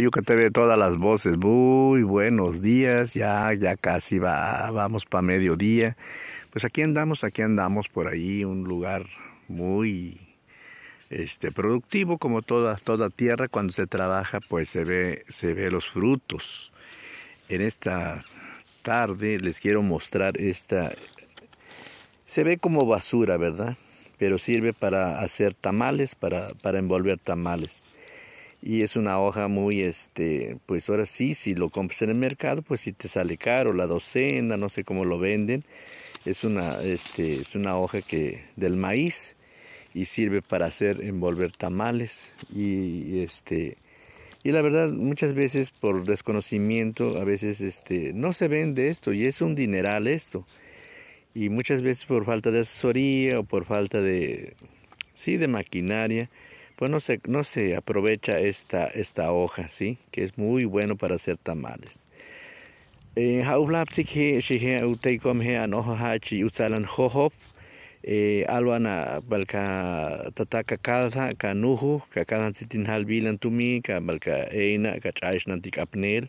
yo que te ve todas las voces. Muy buenos días, ya, ya casi va, vamos para mediodía. Pues aquí andamos, aquí andamos por ahí, un lugar muy este productivo como toda toda tierra cuando se trabaja pues se ve se ve los frutos en esta tarde les quiero mostrar esta se ve como basura verdad pero sirve para hacer tamales para para envolver tamales y es una hoja muy este pues ahora sí si lo compras en el mercado pues si te sale caro la docena no sé cómo lo venden es una este es una hoja que del maíz y sirve para hacer envolver tamales y este y la verdad muchas veces por desconocimiento a veces este no se vende esto y es un dineral esto y muchas veces por falta de asesoría o por falta de sí de maquinaria pues no se, no se aprovecha esta, esta hoja, ¿sí? Que es muy bueno para hacer tamales. Eh, Haulapsik shihe uteikom he anoha hachi utsalan hohop eh, alwana balka tataka kalha kanuhu kakalan sitin halbilan tumi ka balka eina ka chaishnan tik apnel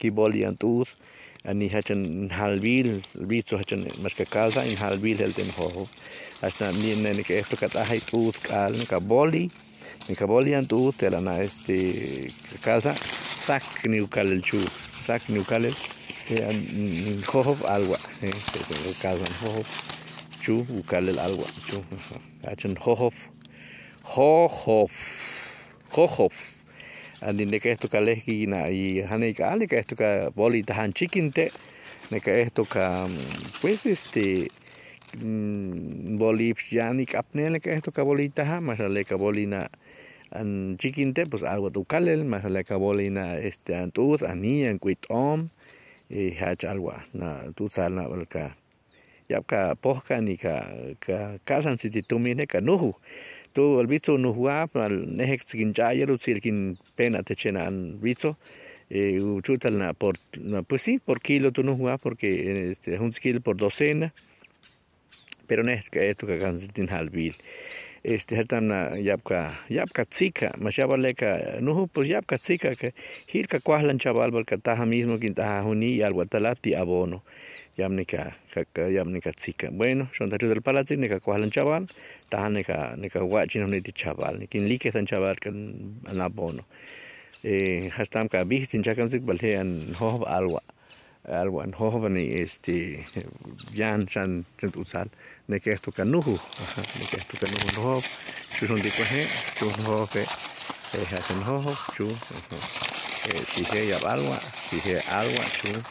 kibol yantus ani hachan halbil hachan que casa en halbil el jojo. hasta ni en que esto cataja y cal ni caboli ni te este casa sac el chu sac ni ucal el eh, jojo alwa eh, casa jojo chu el agua, chu hachan jojo jojo y que esto ka na y hane ka ka esto ka boli chiquinte ne esto ka mm, pues este boli ya ni le ka esto ka boli mas ka an chiquinte pues algo tu kalel mas le ka boli este ani an y hach algo na tu sal na ka ya ka ni ka ka que ne ka nuhu tu el bicho no juega al nehex kin chayer el quien pena te chenan visto eh, uchutal na por na, pues sí por kilo tu no juega porque este es un kilo por docena pero no es esto que cansitin halbil este hatan na yapka yapka ya mashabaleka no pues yapka chica que hirka cuajlan chaval balka taja mismo quintaja juni al guatalati abono yamnica kaka yamnica tsika bueno son tachos del palacio nica cual en chaval taja nica nica guachi no nita chaval ni quien lique tan chaval que en kan, abono eh hasta amca bichi en chacan zik balhe en hob alwa alwa en hob ni este yan chan chan tuzal nica esto canuhu nica esto canuhu en hob chusun di cuaje chusun hob que eh hacen hob chusun eh dije ya alwa dije alwa chusun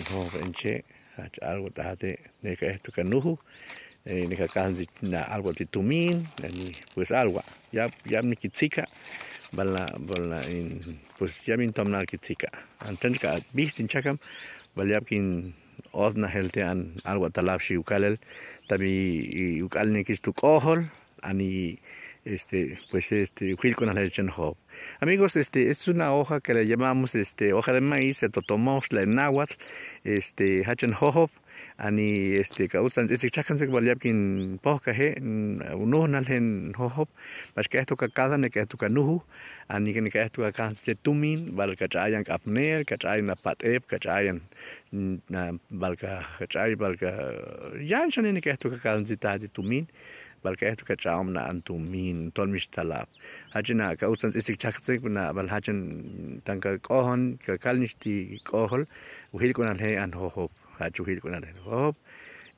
en hob en che hacha algo tahate neka esto kanuhu eh, neka kanzi na algo de tumin ni pues algo ya ya mi kitzika bala bala in pues ya min tomna kitzika antes ka bistin chakam bala yakin odna helte an algo talapshi ukalel ni ukalne tu kohol ani este, pues este, Hope. Amigos, este, es una hoja que le llamamos este, hoja de maíz, totomosla en náhuatl, este, Hachan ani este causan este que se valiapkin pohka he unuhnal hen hohop mas que esto cada ne que esto kanuhu ani que ne que esto kakan de tumin bal kachayan kapner kachayan mm, na patep kachayan na bal kachay bal ka en chane que esto kakan de tumin balkeehtu ka caamna antumiin tolmish talab hajina ka usan isik chaqsik na bal hajin tanka qohon ka kalnishti qohol uhil kunal he an hohop haju hil kunal he hohop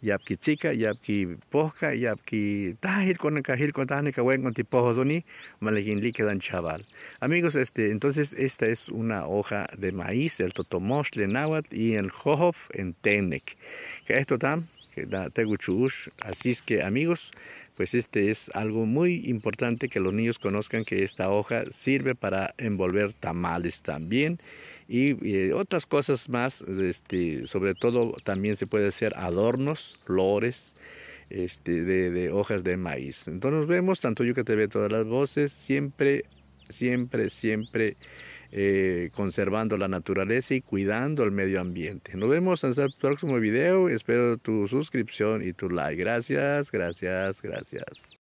yap ki tika yap ki pohka yap ki tahil con ka hil con tahne ka wen con tipohosoni malekin dan chaval amigos este entonces esta es una hoja de maíz el totomoshle náhuatl y el jojof en tenek. que esto tan, que da teguchush así es que amigos pues este es algo muy importante que los niños conozcan que esta hoja sirve para envolver tamales también y, eh, otras cosas más, este, sobre todo también se puede hacer adornos, flores, este, de, de, hojas de maíz. Entonces nos vemos, tanto yo que te veo todas las voces, siempre, siempre, siempre eh, conservando la naturaleza y cuidando el medio ambiente. Nos vemos en el próximo video. Espero tu suscripción y tu like. Gracias, gracias, gracias.